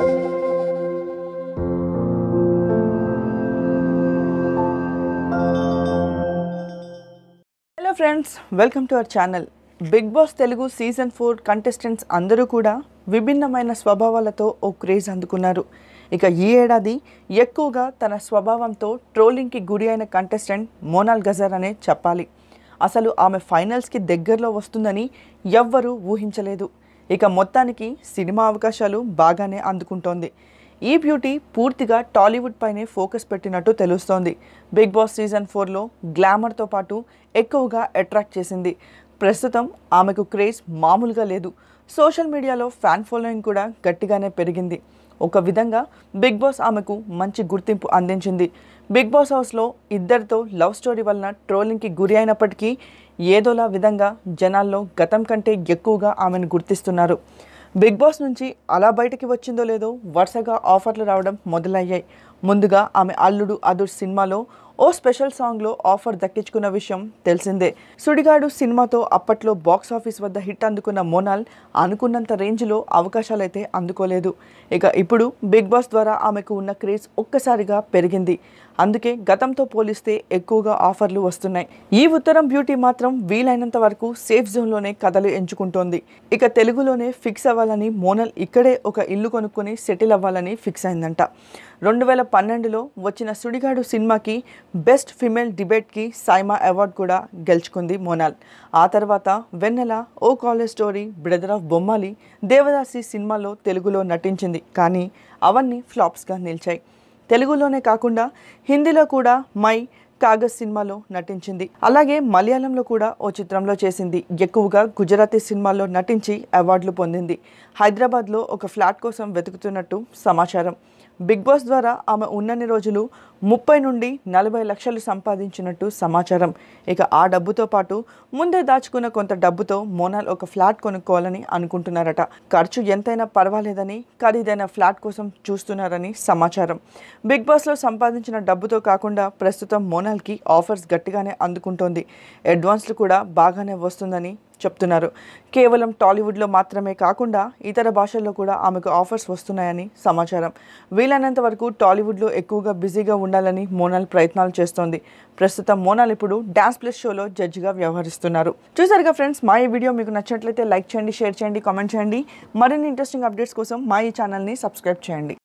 hello friends welcome to our channel Bigg Boss Telugu season four contestants అందరూ కూడా విభిన్నమైన స్వభావాలతో ఓ craze అందుకున్నారు ఇక ఈ ఏడాది ఎక్కువగా తన స్వభావంతో ట్రోలింగ్కి గురి అయిన కంటెస్టెంట్ మోనాల్ గజర్ అనే చెప్పాలి అసలు ఆమె ఫైనల్స్కి దగ్గరలో వస్తుందని ఎవ్వరూ ఊహించలేదు ఇక మొత్తానికి సినిమా అవకాశాలు బాగానే అందుకుంటోంది ఈ బ్యూటీ పూర్తిగా టాలీవుడ్ పైనే ఫోకస్ పెట్టినట్టు తెలుస్తోంది బిగ్ బాస్ సీజన్ ఫోర్లో గ్లామర్తో పాటు ఎక్కువగా అట్రాక్ట్ చేసింది ప్రస్తుతం ఆమెకు క్రేజ్ మామూలుగా లేదు సోషల్ మీడియాలో ఫ్యాన్ ఫాలోయింగ్ కూడా గట్టిగానే పెరిగింది ఒక విధంగా బిగ్ బాస్ ఆమెకు మంచి గుర్తింపు అందించింది బిగ్ బాస్ హౌస్లో ఇద్దరితో లవ్ స్టోరీ వలన ట్రోలింగ్కి గురి అయినప్పటికీ ఏదోలా విధంగా జనాల్లో గతం కంటే ఎక్కువగా ఆమెను గుర్తిస్తున్నారు బిగ్ బాస్ నుంచి అలా బయటకి వచ్చిందో లేదో వరుసగా ఆఫర్లు రావడం మొదలయ్యాయి ముందుగా ఆమె అల్లుడు అదుర్ సినిమాలో ఓ స్పెషల్ సాంగ్లో ఆఫర్ దక్కించుకున్న విషయం తెలిసిందే సుడిగాడు సినిమాతో అప్పట్లో బాక్స్ ఆఫీస్ వద్ద హిట్ అందుకున్న మోనాల్ అనుకున్నంత రేంజ్లో అవకాశాలైతే అందుకోలేదు ఇక ఇప్పుడు బిగ్ బాస్ ద్వారా ఆమెకు ఉన్న క్రేజ్ ఒక్కసారిగా పెరిగింది అందుకే గతంతో పోలిస్తే ఎక్కువగా ఆఫర్లు వస్తున్నాయి ఈ ఉత్తరం బ్యూటీ మాత్రం వీలైనంత వరకు సేఫ్ జోన్లోనే కథలు ఎంచుకుంటోంది ఇక తెలుగులోనే ఫిక్స్ అవ్వాలని మోనల్ ఇక్కడే ఒక ఇల్లు కొనుక్కొని సెటిల్ అవ్వాలని ఫిక్స్ అయిందంట రెండు వేల పన్నెండులో వచ్చిన సుడిగాడు సినిమాకి బెస్ట్ ఫిమేల్ డిబేట్కి సైమా అవార్డు కూడా గెలుచుకుంది మోనాల్ ఆ తర్వాత వెన్నెల ఓ college story brother of Bommali Devadasi సినిమాలో తెలుగులో నటించింది కానీ అవన్నీ ఫ్లాప్స్గా నిలిచాయి తెలుగులోనే కాకుండా హిందీలో కూడా మై కాగజ్ సినిమాలో నటించింది అలాగే మలయాళంలో కూడా ఓ చిత్రంలో చేసింది ఎక్కువగా గుజరాతీ సినిమాల్లో నటించి అవార్డులు పొందింది హైదరాబాద్లో ఒక ఫ్లాట్ కోసం వెతుకుతున్నట్టు సమాచారం బిగ్ బాస్ ద్వారా ఆమె ఉన్నన్ని రోజులు ముప్పై నుండి నలభై లక్షలు సంపాదించినట్టు సమాచారం ఇక ఆ డబ్బుతో పాటు ముందే దాచుకున్న కొంత డబ్బుతో మోనాల్ ఒక ఫ్లాట్ కొనుక్కోవాలని అనుకుంటున్నారట ఖర్చు ఎంతైనా పర్వాలేదని ఖరీదైన ఫ్లాట్ కోసం చూస్తున్నారని సమాచారం బిగ్ బాస్లో సంపాదించిన డబ్బుతో కాకుండా ప్రస్తుతం మోనాల్కి ఆఫర్స్ గట్టిగానే అందుకుంటోంది అడ్వాన్స్లు కూడా బాగానే వస్తుందని చెప్తున్నారు కేవలం టాలీవుడ్లో మాత్రమే కాకుండా ఇతర భాషల్లో కూడా ఆమెకు ఆఫర్స్ వస్తున్నాయని సమాచారం వీలైనంత వరకు టాలీవుడ్లో ఎక్కువగా బిజీగా ఉండాలని మోనాల్ ప్రయత్నాలు చేస్తోంది ప్రస్తుతం మోనాల్ ఇప్పుడు డ్యాన్స్ ప్లస్ షోలో జడ్జిగా వ్యవహరిస్తున్నారు చూసారుగా ఫ్రెండ్స్ మా ఈ వీడియో మీకు నచ్చినట్లయితే లైక్ చేయండి షేర్ చేయండి కామెంట్ చేయండి మరిన్ని ఇంట్రెస్టింగ్ అప్డేట్స్ కోసం మా ఈ ఛానల్ని సబ్స్క్రైబ్ చేయండి